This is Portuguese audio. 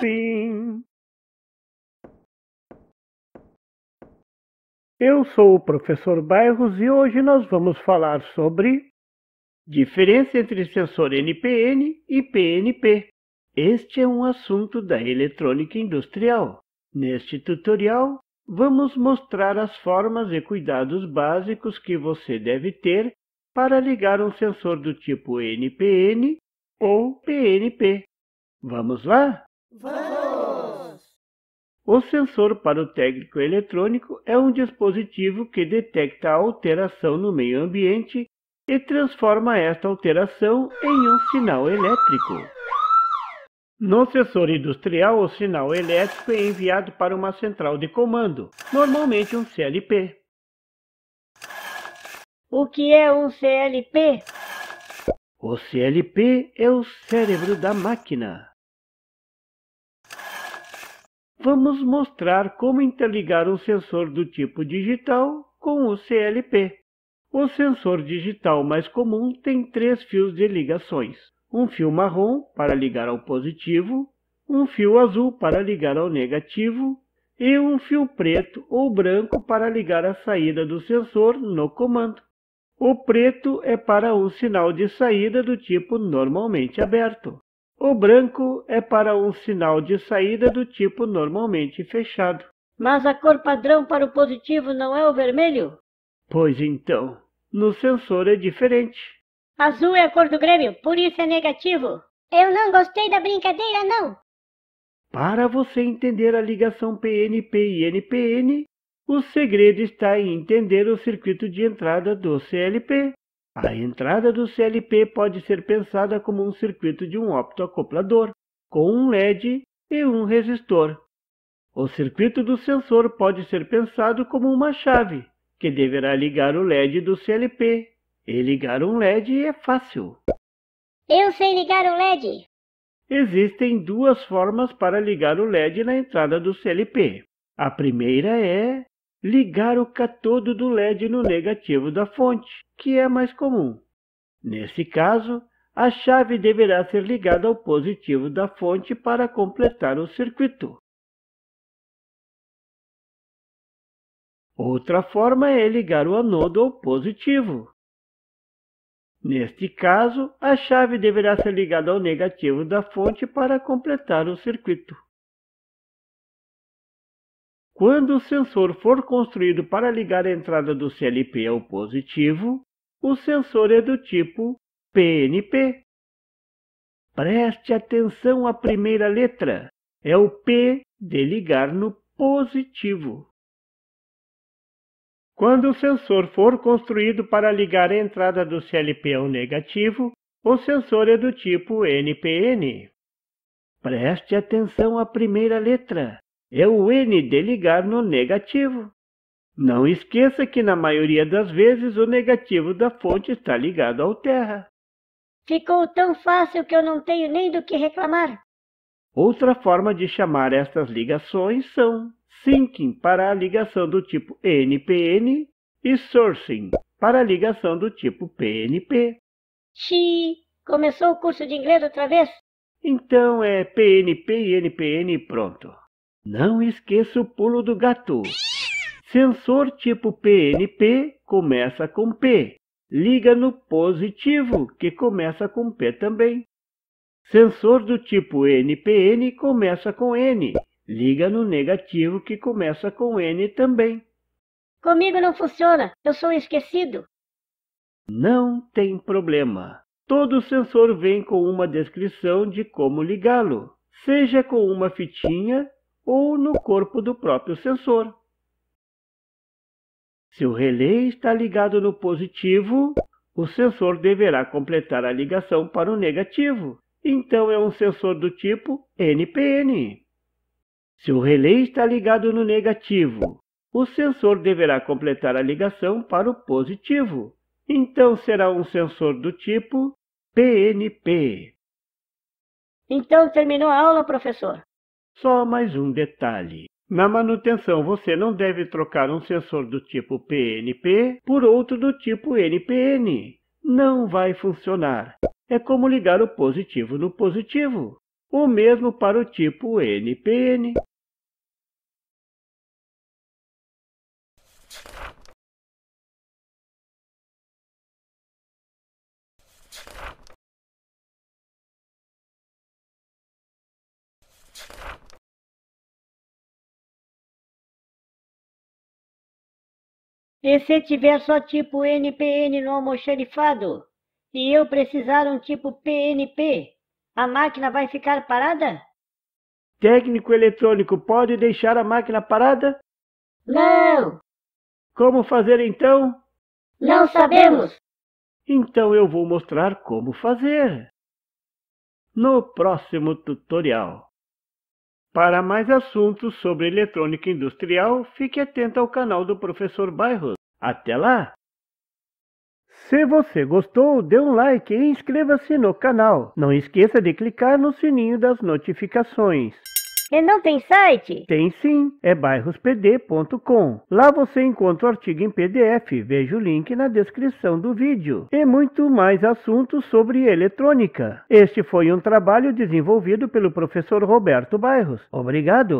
Sim. Eu sou o professor Bairros e hoje nós vamos falar sobre diferença entre sensor NPN e PNP. Este é um assunto da eletrônica industrial. Neste tutorial, vamos mostrar as formas e cuidados básicos que você deve ter para ligar um sensor do tipo NPN ou PNP. Vamos lá? Vamos! O sensor para o técnico eletrônico é um dispositivo que detecta a alteração no meio ambiente e transforma esta alteração em um sinal elétrico. No sensor industrial, o sinal elétrico é enviado para uma central de comando, normalmente um CLP. O que é um CLP? O CLP é o cérebro da máquina. Vamos mostrar como interligar um sensor do tipo digital com o CLP. O sensor digital mais comum tem três fios de ligações. Um fio marrom para ligar ao positivo, um fio azul para ligar ao negativo e um fio preto ou branco para ligar a saída do sensor no comando. O preto é para um sinal de saída do tipo normalmente aberto. O branco é para um sinal de saída do tipo normalmente fechado. Mas a cor padrão para o positivo não é o vermelho? Pois então, no sensor é diferente. Azul é a cor do Grêmio, por isso é negativo. Eu não gostei da brincadeira, não. Para você entender a ligação PNP e NPN, o segredo está em entender o circuito de entrada do CLP. A entrada do CLP pode ser pensada como um circuito de um optoacoplador, com um LED e um resistor. O circuito do sensor pode ser pensado como uma chave, que deverá ligar o LED do CLP. E ligar um LED é fácil. Eu sei ligar um LED. Existem duas formas para ligar o LED na entrada do CLP. A primeira é ligar o catodo do LED no negativo da fonte, que é mais comum. Nesse caso, a chave deverá ser ligada ao positivo da fonte para completar o circuito. Outra forma é ligar o anodo ao positivo. Neste caso, a chave deverá ser ligada ao negativo da fonte para completar o circuito. Quando o sensor for construído para ligar a entrada do CLP ao positivo, o sensor é do tipo PNP. Preste atenção à primeira letra. É o P de ligar no positivo. Quando o sensor for construído para ligar a entrada do CLP ao negativo, o sensor é do tipo NPN. Preste atenção à primeira letra é o N de ligar no negativo. Não esqueça que na maioria das vezes o negativo da fonte está ligado ao terra. Ficou tão fácil que eu não tenho nem do que reclamar. Outra forma de chamar estas ligações são syncing para a ligação do tipo NPN e sourcing para a ligação do tipo PNP. Xiii, começou o curso de inglês outra vez? Então é PNP e NPN e pronto. Não esqueça o pulo do gato. Sensor tipo PNP começa com P. Liga no positivo, que começa com P também. Sensor do tipo NPN começa com N. Liga no negativo, que começa com N também. Comigo não funciona, eu sou esquecido. Não tem problema. Todo sensor vem com uma descrição de como ligá-lo, seja com uma fitinha, ou no corpo do próprio sensor. Se o relé está ligado no positivo, o sensor deverá completar a ligação para o negativo. Então é um sensor do tipo NPN. Se o relé está ligado no negativo, o sensor deverá completar a ligação para o positivo. Então será um sensor do tipo PNP. Então terminou a aula, professor? Só mais um detalhe. Na manutenção, você não deve trocar um sensor do tipo PNP por outro do tipo NPN. Não vai funcionar. É como ligar o positivo no positivo. O mesmo para o tipo NPN. E se tiver só tipo NPN no almoxarifado e eu precisar um tipo PNP, a máquina vai ficar parada? Técnico eletrônico pode deixar a máquina parada? Não! Como fazer então? Não sabemos! Então eu vou mostrar como fazer no próximo tutorial. Para mais assuntos sobre eletrônica industrial, fique atento ao canal do Professor Bairros. Até lá! Se você gostou, dê um like e inscreva-se no canal. Não esqueça de clicar no sininho das notificações. E não tem site? Tem sim, é bairrospd.com. Lá você encontra o artigo em PDF, veja o link na descrição do vídeo. E muito mais assuntos sobre eletrônica. Este foi um trabalho desenvolvido pelo professor Roberto Bairros. Obrigado!